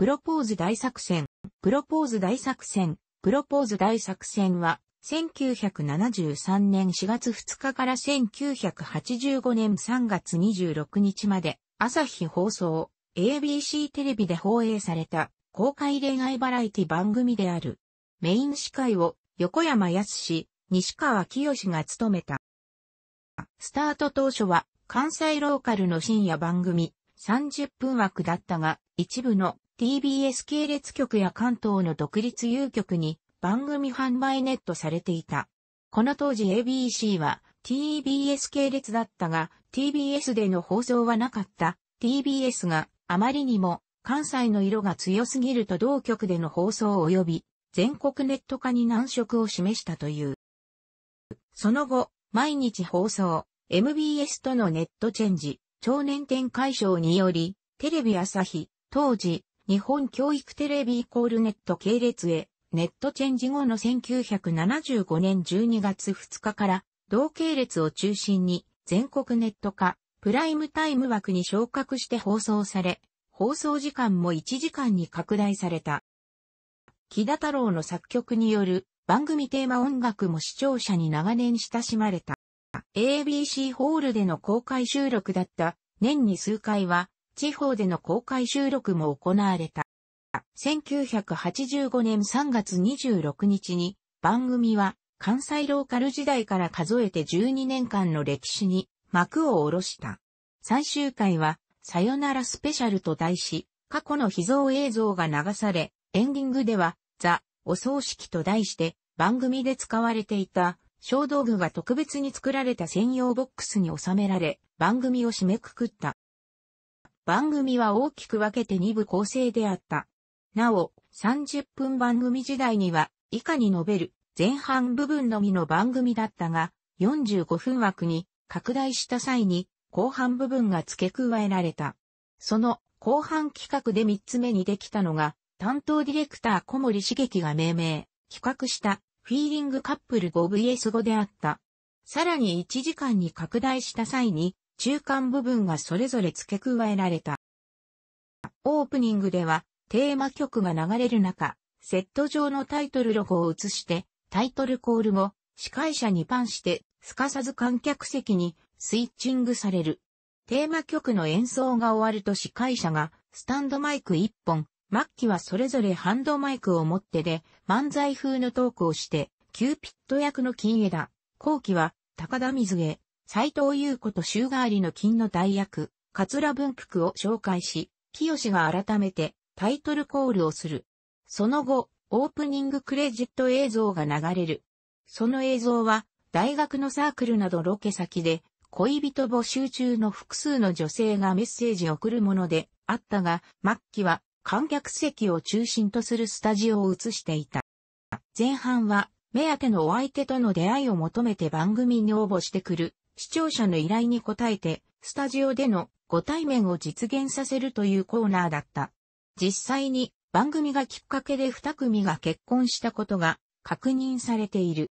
プロポーズ大作戦。プロポーズ大作戦。プロポーズ大作戦は、1973年4月2日から1985年3月26日まで、朝日放送、ABC テレビで放映された、公開恋愛バラエティ番組である。メイン司会を、横山康西川清が務めた。スタート当初は、関西ローカルの深夜番組、30分枠だったが、一部の TBS 系列局や関東の独立有局に番組販売ネットされていた。この当時 ABC は TBS 系列だったが TBS での放送はなかった TBS があまりにも関西の色が強すぎると同局での放送及び全国ネット化に難色を示したという。その後、毎日放送、MBS とのネットチェンジ、超年点解消により、テレビ朝日、当時、日本教育テレビイコールネット系列へ、ネットチェンジ後の1975年12月2日から、同系列を中心に、全国ネット化、プライムタイム枠に昇格して放送され、放送時間も1時間に拡大された。木田太郎の作曲による番組テーマ音楽も視聴者に長年親しまれた。ABC ホールでの公開収録だった年に数回は地方での公開収録も行われた。1985年3月26日に番組は関西ローカル時代から数えて12年間の歴史に幕を下ろした。最終回はさよならスペシャルと題し、過去の秘蔵映像が流され、エンディングではザ・お葬式と題して番組で使われていた小道具が特別に作られた専用ボックスに収められ、番組を締めくくった。番組は大きく分けて2部構成であった。なお、30分番組時代には、以下に述べる前半部分のみの番組だったが、45分枠に拡大した際に、後半部分が付け加えられた。その後半企画で3つ目にできたのが、担当ディレクター小森茂樹が命名、企画したフィーリングカップル 5vs5 であった。さらに1時間に拡大した際に、中間部分がそれぞれ付け加えられた。オープニングでは、テーマ曲が流れる中、セット上のタイトルロゴを映して、タイトルコール後、司会者にパンして、すかさず観客席にスイッチングされる。テーマ曲の演奏が終わると司会者が、スタンドマイク1本、末期はそれぞれハンドマイクを持ってで、漫才風のトークをして、キューピット役の金枝、後期は高田水江、斎藤優子と週替わりの金の代役、桂文福を紹介し、清が改めてタイトルコールをする。その後、オープニングクレジット映像が流れる。その映像は、大学のサークルなどロケ先で、恋人募集中の複数の女性がメッセージを送るものであったが、末期は観客席を中心とするスタジオを映していた。前半は、目当てのお相手との出会いを求めて番組に応募してくる視聴者の依頼に応えて、スタジオでのご対面を実現させるというコーナーだった。実際に番組がきっかけで2組が結婚したことが確認されている。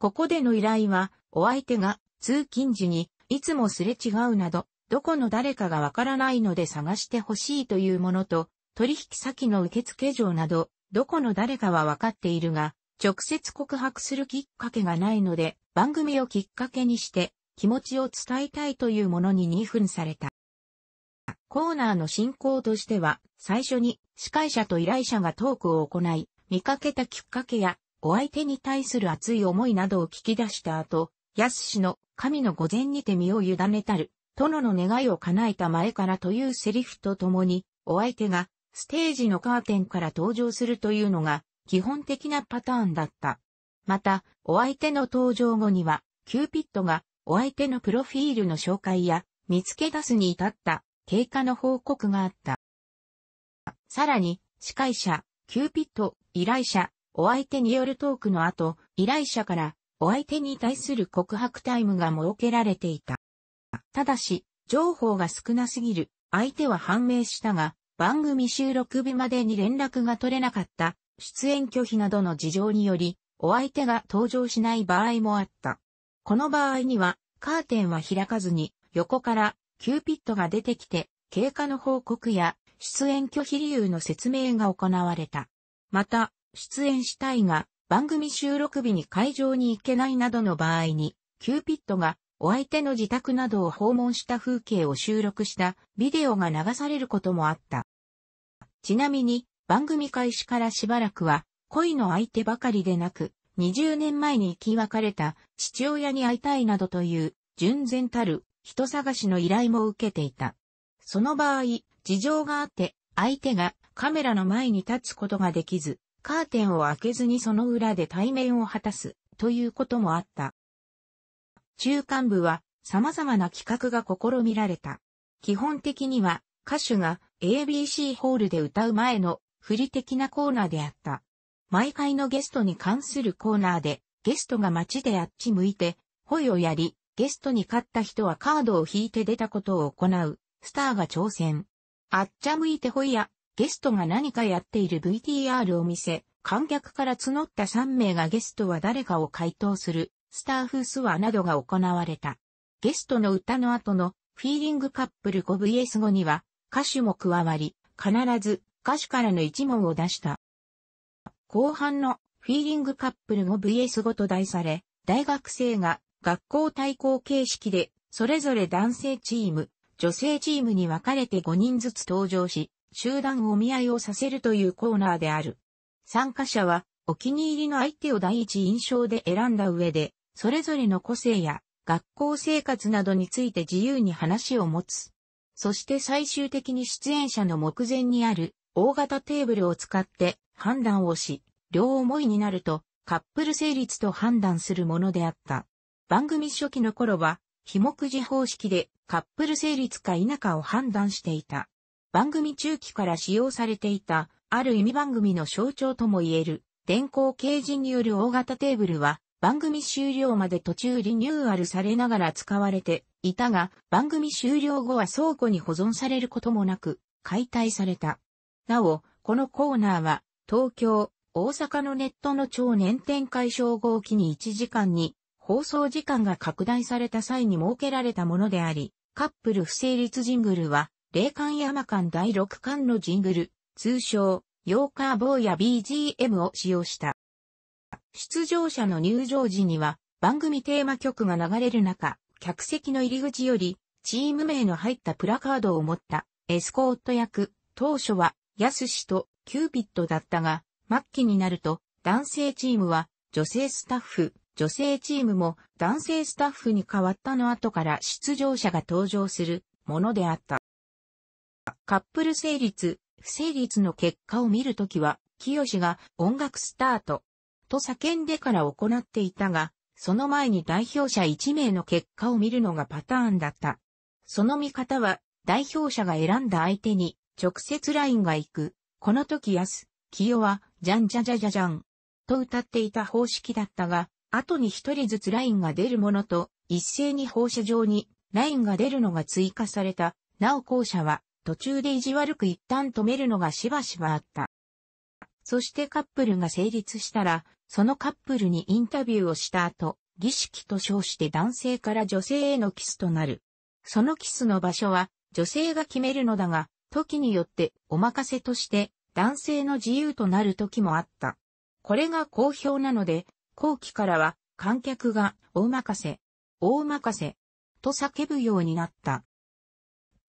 ここでの依頼は、お相手が通勤時にいつもすれ違うなど、どこの誰かがわからないので探してほしいというものと、取引先の受付嬢など、どこの誰かはわかっているが、直接告白するきっかけがないので、番組をきっかけにして気持ちを伝えたいというものに2分された。コーナーの進行としては、最初に司会者と依頼者がトークを行い、見かけたきっかけや、お相手に対する熱い思いなどを聞き出した後、安氏の神の御前にて身を委ねたる、殿の願いを叶えた前からというセリフとともに、お相手がステージのカーテンから登場するというのが基本的なパターンだった。また、お相手の登場後には、キューピッドがお相手のプロフィールの紹介や見つけ出すに至った経過の報告があった。さらに、司会者、キューピッド、依頼者、お相手によるトークの後、依頼者からお相手に対する告白タイムが設けられていた。ただし、情報が少なすぎる、相手は判明したが、番組収録日までに連絡が取れなかった出演拒否などの事情により、お相手が登場しない場合もあった。この場合には、カーテンは開かずに、横からキューピットが出てきて、経過の報告や出演拒否理由の説明が行われた。また、出演したいが、番組収録日に会場に行けないなどの場合に、キューピットがお相手の自宅などを訪問した風景を収録したビデオが流されることもあった。ちなみに、番組開始からしばらくは、恋の相手ばかりでなく、20年前に生き別れた父親に会いたいなどという、純然たる人探しの依頼も受けていた。その場合、事情があって、相手がカメラの前に立つことができず、カーテンを開けずにその裏で対面を果たす、ということもあった。中間部は様々な企画が試みられた。基本的には歌手が ABC ホールで歌う前の不利的なコーナーであった。毎回のゲストに関するコーナーで、ゲストが街であっち向いて、ホイをやり、ゲストに勝った人はカードを引いて出たことを行う、スターが挑戦。あっちゃ向いてホイや、ゲストが何かやっている VTR を見せ、観客から募った3名がゲストは誰かを回答する、スターフースワーなどが行われた。ゲストの歌の後の、フィーリングカップル 5vs5 には、歌手も加わり、必ず歌手からの一問を出した。後半のフィーリングカップルも v s 5と題され、大学生が学校対抗形式で、それぞれ男性チーム、女性チームに分かれて5人ずつ登場し、集団お見合いをさせるというコーナーである。参加者は、お気に入りの相手を第一印象で選んだ上で、それぞれの個性や学校生活などについて自由に話を持つ。そして最終的に出演者の目前にある大型テーブルを使って判断をし、両思いになるとカップル成立と判断するものであった。番組初期の頃は、非目次方式でカップル成立か否かを判断していた。番組中期から使用されていた、ある意味番組の象徴とも言える、電光掲示による大型テーブルは、番組終了まで途中リニューアルされながら使われていたが、番組終了後は倉庫に保存されることもなく、解体された。なお、このコーナーは、東京、大阪のネットの超年展開称号機に1時間に、放送時間が拡大された際に設けられたものであり、カップル不成立ジングルは、霊感山間第6巻のジングル、通称、ヨーカーボーや BGM を使用した。出場者の入場時には、番組テーマ曲が流れる中、客席の入り口より、チーム名の入ったプラカードを持った、エスコート役、当初はやすしとキューピッドだったが、末期になると男性チームは女性スタッフ、女性チームも男性スタッフに変わったの後から出場者が登場するものであった。カップル成立、不成立の結果を見るときは、清が音楽スタートと叫んでから行っていたが、その前に代表者1名の結果を見るのがパターンだった。その見方は、代表者が選んだ相手に直接ラインが行く。この時安、清は、じゃんじゃじゃじゃじゃん。と歌っていた方式だったが、後に一人ずつラインが出るものと、一斉に放射状にラインが出るのが追加された。なお校舎は、途中で意地悪く一旦止めるのがしばしばあった。そしてカップルが成立したら、そのカップルにインタビューをした後、儀式と称して男性から女性へのキスとなる。そのキスの場所は、女性が決めるのだが、時によってお任せとして男性の自由となる時もあった。これが好評なので、後期からは観客が大任せ、大任せと叫ぶようになった。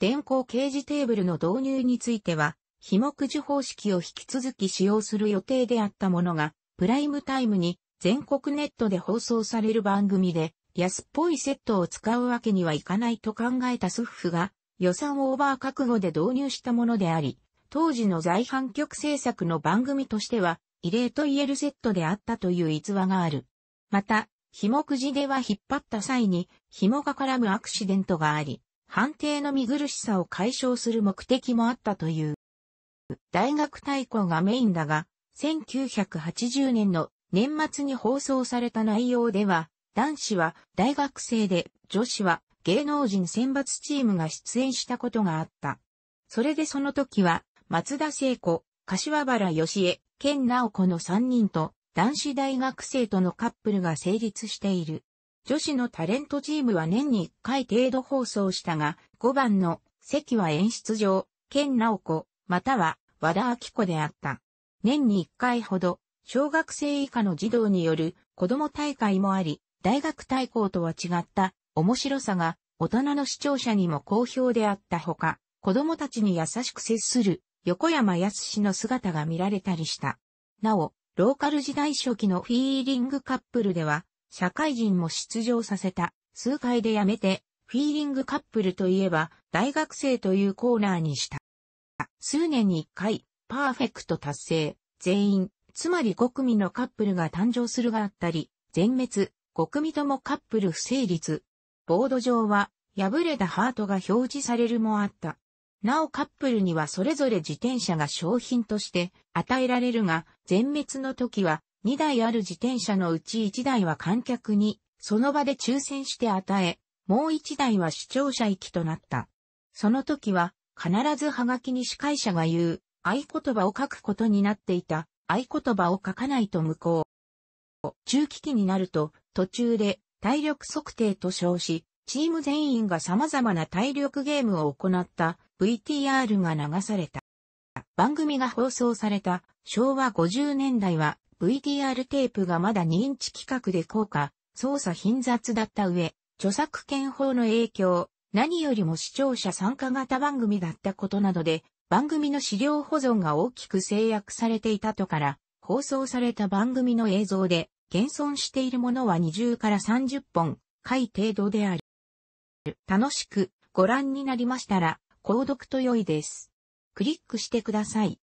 電光掲示テーブルの導入については、非目受方式を引き続き使用する予定であったものが、プライムタイムに全国ネットで放送される番組で、安っぽいセットを使うわけにはいかないと考えたスッフが、予算オーバー覚悟で導入したものであり、当時の在阪局制作の番組としては、異例と言えるセットであったという逸話がある。また、紐くじでは引っ張った際に、紐が絡むアクシデントがあり、判定の見苦しさを解消する目的もあったという。大学対抗がメインだが、1980年の年末に放送された内容では、男子は大学生で、女子は芸能人選抜チームが出演したことがあった。それでその時は、松田聖子、柏原義恵、健直子の3人と、男子大学生とのカップルが成立している。女子のタレントチームは年に1回程度放送したが、5番の関は演出上、健直子、または和田明子であった。年に1回ほど、小学生以下の児童による子供大会もあり、大学対抗とは違った面白さが大人の視聴者にも好評であったほか、子供たちに優しく接する横山康の姿が見られたりした。なお、ローカル時代初期のフィーリングカップルでは、社会人も出場させた。数回で辞めて、フィーリングカップルといえば、大学生というコーナーにした。数年に一回、パーフェクト達成、全員、つまり5組のカップルが誕生するがあったり、全滅、5組ともカップル不成立、ボード上は、破れたハートが表示されるもあった。なおカップルにはそれぞれ自転車が商品として与えられるが、全滅の時は2台ある自転車のうち1台は観客にその場で抽選して与え、もう1台は視聴者行きとなった。その時は必ずハガキに司会者が言う合言葉を書くことになっていた合言葉を書かないと無効。中期期になると途中で体力測定と称し、チーム全員が様々な体力ゲームを行った VTR が流された。番組が放送された昭和50年代は VTR テープがまだ認知企画で効果、操作貧雑だった上、著作権法の影響、何よりも視聴者参加型番組だったことなどで、番組の資料保存が大きく制約されていたとから、放送された番組の映像で現存しているものは20から30本、回程度である。楽しくご覧になりましたら、購読と良いです。クリックしてください。